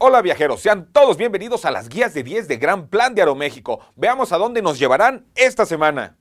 Hola viajeros, sean todos bienvenidos a las guías de 10 de Gran Plan de Aeroméxico. Veamos a dónde nos llevarán esta semana.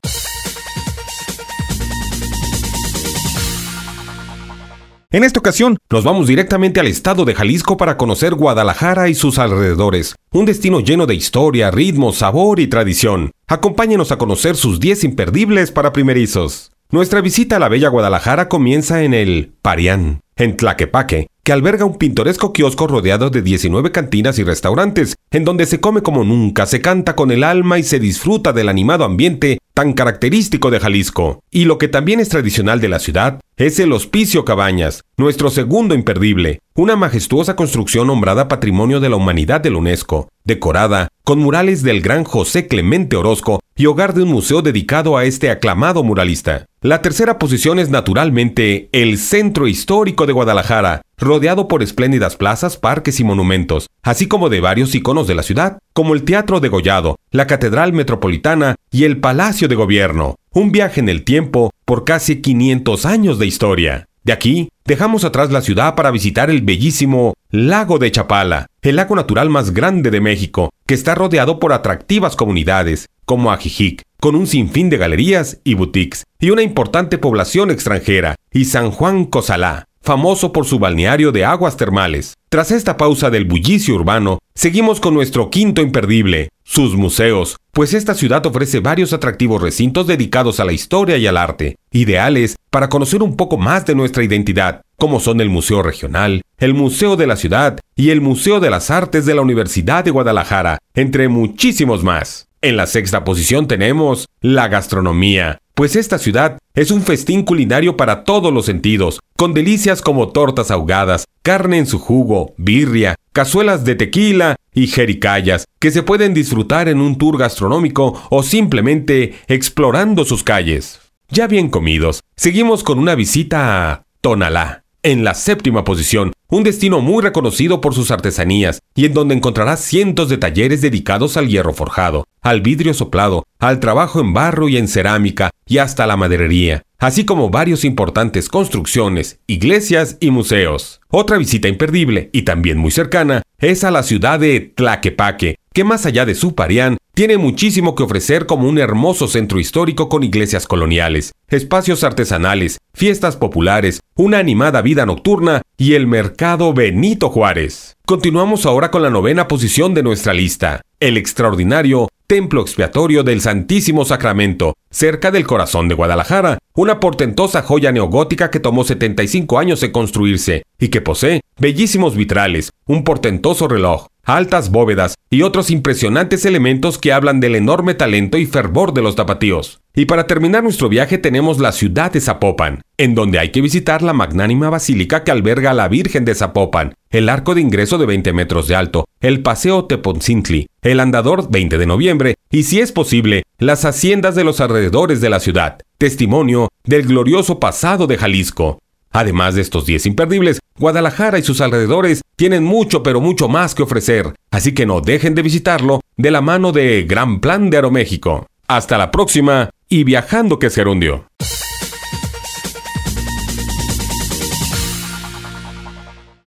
En esta ocasión, nos vamos directamente al estado de Jalisco para conocer Guadalajara y sus alrededores, un destino lleno de historia, ritmo, sabor y tradición. Acompáñenos a conocer sus 10 imperdibles para primerizos. Nuestra visita a la bella Guadalajara comienza en el Parián, en Tlaquepaque, que alberga un pintoresco kiosco rodeado de 19 cantinas y restaurantes, en donde se come como nunca, se canta con el alma y se disfruta del animado ambiente tan característico de Jalisco. Y lo que también es tradicional de la ciudad es el Hospicio Cabañas, nuestro segundo imperdible, una majestuosa construcción nombrada Patrimonio de la Humanidad del UNESCO, decorada con murales del gran José Clemente Orozco y hogar de un museo dedicado a este aclamado muralista. La tercera posición es naturalmente el Centro Histórico de Guadalajara, rodeado por espléndidas plazas, parques y monumentos, así como de varios iconos de la ciudad, como el Teatro de Gollado, la Catedral Metropolitana y el Palacio de Gobierno, un viaje en el tiempo por casi 500 años de historia. De aquí Dejamos atrás la ciudad para visitar el bellísimo Lago de Chapala, el lago natural más grande de México, que está rodeado por atractivas comunidades, como Ajijic, con un sinfín de galerías y boutiques, y una importante población extranjera, y San Juan Cosalá, famoso por su balneario de aguas termales. Tras esta pausa del bullicio urbano, seguimos con nuestro quinto imperdible, sus museos, pues esta ciudad ofrece varios atractivos recintos dedicados a la historia y al arte, ideales para conocer un poco más de nuestra identidad, como son el Museo Regional, el Museo de la Ciudad y el Museo de las Artes de la Universidad de Guadalajara, entre muchísimos más. En la sexta posición tenemos la gastronomía, pues esta ciudad es un festín culinario para todos los sentidos, con delicias como tortas ahogadas, carne en su jugo, birria, cazuelas de tequila y jericayas que se pueden disfrutar en un tour gastronómico o simplemente explorando sus calles. Ya bien comidos, seguimos con una visita a Tonalá, en la séptima posición, un destino muy reconocido por sus artesanías y en donde encontrarás cientos de talleres dedicados al hierro forjado, al vidrio soplado, al trabajo en barro y en cerámica y hasta la maderería, así como varios importantes construcciones, iglesias y museos. Otra visita imperdible y también muy cercana es a la ciudad de Tlaquepaque, que más allá de su parián, tiene muchísimo que ofrecer como un hermoso centro histórico con iglesias coloniales, espacios artesanales, fiestas populares, una animada vida nocturna y el mercado Benito Juárez. Continuamos ahora con la novena posición de nuestra lista el extraordinario Templo Expiatorio del Santísimo Sacramento, cerca del corazón de Guadalajara, una portentosa joya neogótica que tomó 75 años en construirse y que posee bellísimos vitrales, un portentoso reloj, altas bóvedas y otros impresionantes elementos que hablan del enorme talento y fervor de los tapatíos. Y para terminar nuestro viaje tenemos la ciudad de Zapopan, en donde hay que visitar la magnánima basílica que alberga a la Virgen de Zapopan, el arco de ingreso de 20 metros de alto, el Paseo Teponcintli, el Andador 20 de noviembre y, si es posible, las haciendas de los alrededores de la ciudad, testimonio del glorioso pasado de Jalisco. Además de estos 10 imperdibles, Guadalajara y sus alrededores tienen mucho pero mucho más que ofrecer, así que no dejen de visitarlo de la mano de Gran Plan de Aeroméxico. Hasta la próxima y viajando que se hundió